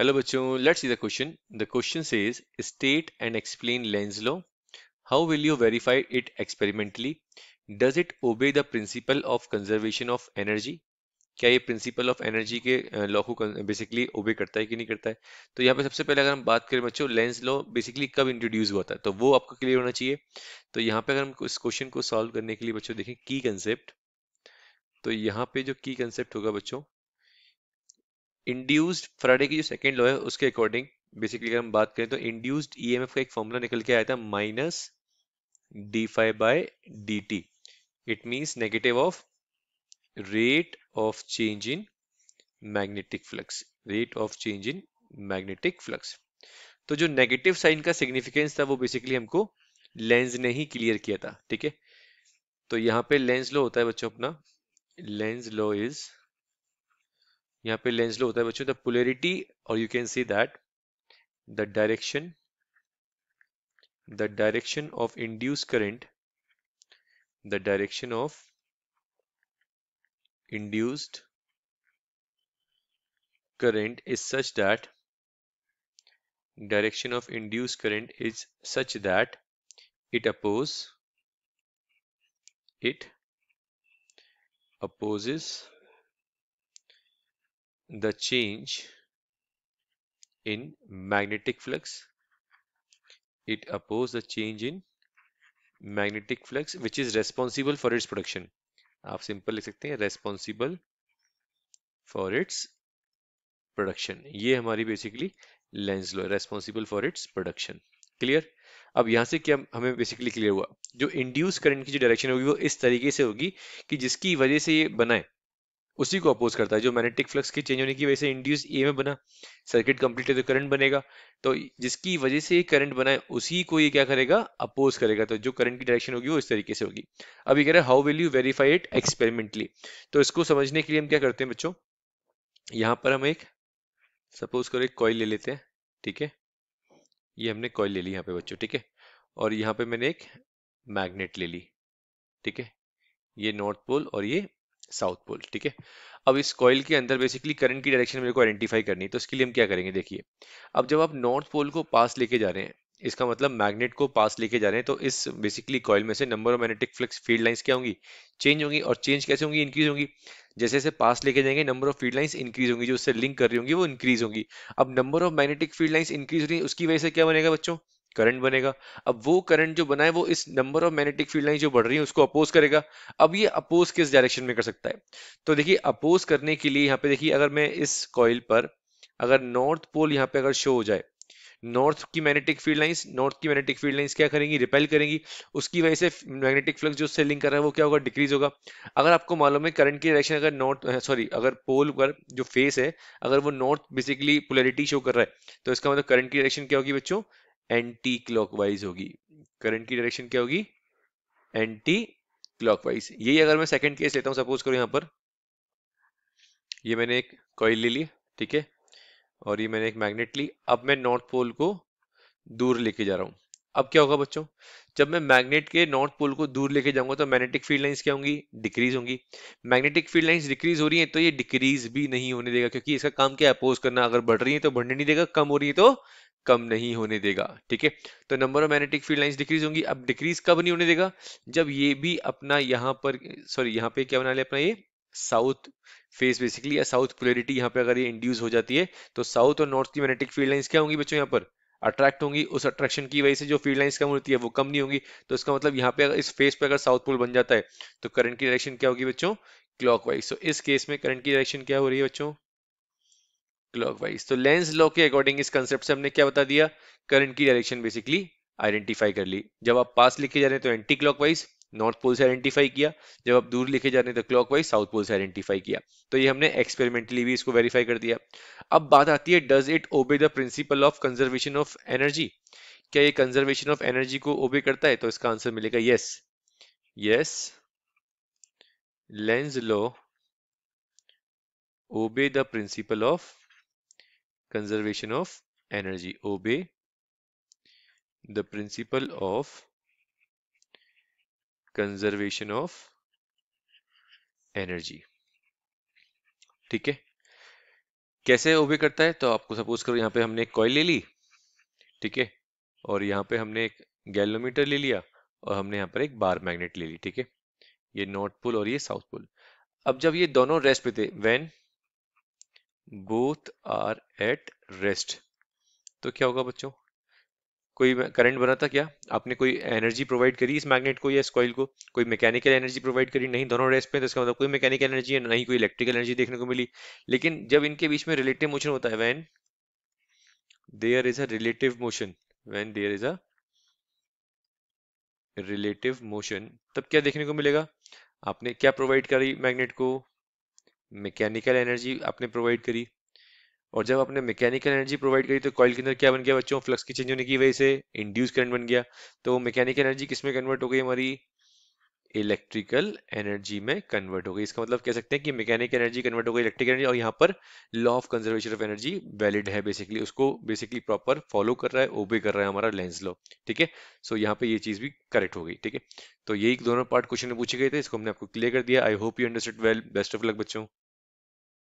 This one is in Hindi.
हेलो बच्चों let's see the question the question says state and explain Lenz law how will you verify it experimentally does it obey the principle of conservation of energy क्या ये प्रिंसिपल ऑफ एनर्जी के लॉ को बेसिकली ओबे करता है कि नहीं करता है तो यहाँ पे सबसे पहले अगर हम बात करें बच्चों लेंस लॉ बेसिकली कब इंट्रोड्यूस हुआ था तो वो आपको क्लियर होना चाहिए तो यहाँ पे अगर हम इस क्वेश्चन को सॉल्व करने के लिए बच्चों देखें की कंसेप्ट तो यहाँ पे जो की कंसेप्ट होगा बच्चों इंड्यूस्ड फ्राइडे की जो सेकेंड लॉ है उसके अकॉर्डिंग बेसिकली अगर हम बात करें तो इंड्यूस्ड ईएमएफ e का एक फॉर्मूला निकल के आया था minus D phi by D T it means negative of rate of change in magnetic flux rate of change in magnetic flux तो जो नेगेटिव साइन का सिग्निफिकेंस था वो बेसिकली हमको लेंस ने ही क्लियर किया था ठीक है तो यहाँ पे लेंस लो होता है बच्चों अपना लेंस लो इज़ यहाँ पे लेंस लो होता है बच्चों द पोलरिटी और you can see that the direction the direction of induce current the direction of induced current is such that direction of induced current is such that it opposes it opposes the change in magnetic flux it opposes the change in magnetic flux which is responsible for its production aap simple likh sakte hain responsible for its production ye hamari basically lens law responsible for its production clear अब यहां से क्या हमें बेसिकली क्लियर हुआ जो इंड्यूस करंट की जो डायरेक्शन होगी वो इस तरीके से होगी कि जिसकी वजह से ये बनाए उसी को अपोज करता है जो मैग्नेटिक फ्लक्स के चेंज होने की वजह से इंड्यूस ई एम बना सर्किट कंप्लीट है तो करंट बनेगा तो जिसकी वजह से करंट बनाए उसी को ये क्या करेगा अपोज करेगा तो जो करंट की डायरेक्शन होगी वो इस तरीके से होगी अब ये कह रहे हैं how will you verify it experimentally तो इसको समझने के लिए हम क्या करते हैं बच्चों यहाँ पर हम एक सपोज करो एक कॉयल ले लेते हैं ठीक है ये हमने कॉयल ले ली यहाँ पे बच्चों ठीक है और यहाँ पे मैंने एक मैग्नेट ले ली ठीक है ये नॉर्थ पोल और ये साउथ पोल ठीक है अब इस कॉयल के अंदर बेसिकली करंट की डायरेक्शन मेरे को आइडेंटिफाई करनी है तो इसके लिए हम क्या करेंगे देखिए अब जब आप नॉर्थ पोल को पास लेके जा रहे हैं इसका मतलब मैग्नेट को पास लेके जा रहे हैं तो इस बेसिकली कॉइल में से number of magnetic flux field lines क्या होंगी चेंज होंगी और चेंज कैसे होंगी इंक्रीज होंगी जैसे जैसे पास लेके जाएंगे number of field lines increase होंगी जो उससे लिंक कर रही होंगी वो इंक्रीज होंगी अब number of magnetic field lines increase हो रही है उसकी वजह से क्या बनेगा बच्चों करंट बनेगा अब वो करंट जो बना है वो इस number of magnetic field line जो बढ़ रही है उसको अपोज करेगा अब ये अपोज किस डायरेक्शन में कर सकता है तो देखिए अपोज करने के लिए यहाँ पे देखिए अगर मैं इस कॉइल पर अगर नॉर्थ पोल यहाँ पे अगर शो हो जाए नॉर्थ की मैग्नेटिक फील्ड लाइंस नॉर्थ की मैग्नेटिक फील्ड लाइंस क्या करेंगी रिपेल करेंगी उसकी वजह से मैग्नेटिक फ्लक्स जो सेलिंग कर रहा है वो क्या होगा डिक्रीज होगा अगर आपको मालूम है करंट की डायरेक्शन अगर नॉर्थ सॉरी अगर पोल पर जो फेस है अगर वो नॉर्थ बेसिकली पोलरिटी शो कर रहा है तो इसका मतलब करंट की डायरेक्शन क्या होगी बच्चों एंटी क्लॉकवाइज होगी करंट की डायरेक्शन क्या होगी एंटी क्लॉकवाइज यही अगर मैं सेकंड केस लेता हूं सपोज करो यहां पर ये मैंने एक कॉइल ले ली ठीक है और ये मैंने एक मैग्नेट ली अब मैं नॉर्थ पोल को दूर लेके जा रहा हूं अब क्या होगा बच्चों जब मैं मैग्नेट के नॉर्थ पोल को दूर लेके जाऊंगा तो मैग्नेटिक फील्ड लाइंस क्या होंगी डिक्रीज होंगी मैग्नेटिक फील्ड लाइंस डिक्रीज हो रही हैं तो ये डिक्रीज भी नहीं होने देगा क्योंकि इसका काम क्या अपोज करना अगर बढ़ रही है तो बढ़ने नहीं देगा कम हो रही है तो कम नहीं होने देगा ठीक है तो number of magnetic field lines decrease होंगी अब डिक्रीज कब नहीं होने देगा जब ये भी अपना यहाँ पर सॉरी यहाँ पे क्या बना ले अपना ये साउथ फेस बेसिकली या साउथ पोलरिटी यहाँ पे अगर ये इंड्यूस हो जाती है तो साउथ और नॉर्थ की मैग्नेटिक फील्ड लाइन्स क्या होंगी बच्चों यहाँ पर अट्रैक्ट होंगी उस अट्रैक्शन की वजह से जो फील्ड लाइंस कम होती है वो कम नहीं होंगी तो इसका मतलब यहाँ पे इस फेस पे अगर साउथ पोल बन जाता है तो करंट की डायरेक्शन क्या होगी बच्चों क्लॉकवाइज सो इस केस में करंट की डायरेक्शन क्या हो रही है बच्चों क्लॉकवाइज तो लेंस लॉ के अकॉर्डिंग इस कंसेप्ट से हमने क्या बता दिया करंट की डायरेक्शन बेसिकली आइडेंटिफाई कर ली जब आप पास लिखे जा रहे हैं तो एंटी क्लॉकवाइज नॉर्थ पोल से आइडेंटिफाई किया जब आप दूर लिखे जा रहे हैं तो क्लॉकवाइज साउथ पोल से आइडेंटिफाई किया तो ये हमने एक्सपेरिमेंटली भी इसको वेरीफाई कर दिया अब बात आती है does it obey the principle of conservation of energy क्या ये कंजर्वेशन ऑफ एनर्जी को ओबे करता है तो इसका आंसर मिलेगा yes yes Lenz law obey the principle of conservation of energy obey the principle of conservation of energy ठीक है कैसे ओबे करता है तो आपको सपोज करो यहां पे हमने एक कॉयल ले ली ठीक है और यहां पे हमने एक गैलोमीटर ले लिया और हमने यहां पर एक बार मैग्नेट ले ली ठीक है ये नॉर्थ पोल और ये साउथ पोल अब जब ये दोनों रेस्ट पे थे when both are at rest तो क्या होगा बच्चों कोई करंट बना था क्या आपने कोई एनर्जी प्रोवाइड करी इस मैग्नेट को या इस कॉइल को कोई मैकेनिकल एनर्जी प्रोवाइड करी नहीं दोनों रेस्ट पे तो इसका मतलब कोई मैकेनिकल एनर्जी है नहीं कोई इलेक्ट्रिकल एनर्जी देखने को मिली लेकिन जब इनके बीच में रिलेटिव मोशन होता है when there is a relative motion when there is a relative motion तब क्या देखने को मिलेगा आपने क्या प्रोवाइड करी मैग्नेट को मैकेनिकल एनर्जी आपने प्रोवाइड करी और जब आपने मैकेनिकल एनर्जी प्रोवाइड करी तो कॉयल के अंदर क्या बन गया बच्चों फ्लक्स के चेंज होने की वजह से इंड्यूस करंट बन गया तो मैकेनिकल एनर्जी किस में कन्वर्ट हो गई हमारी इलेक्ट्रिकल एनर्जी में कन्वर्ट हो गई इसका मतलब कह सकते हैं कि मैकेनिक एनर्जी कन्वर्ट हो गई इलेक्ट्रिक एनर्जी और यहाँ पर law of conservation of energy valid है बेसिकली उसको बेसिकली प्रॉपर फॉलो कर रहा है ओबे कर रहा है हमारा लेंस लॉ ठीक है सो यहाँ पे ये चीज भी करेक्ट हो गई ठीक है तो यही दोनों पार्ट क्वेश्चन में पूछे गए थे इसको हमने आपको क्लियर कर दिया I hope you understand well best of luck बच्चों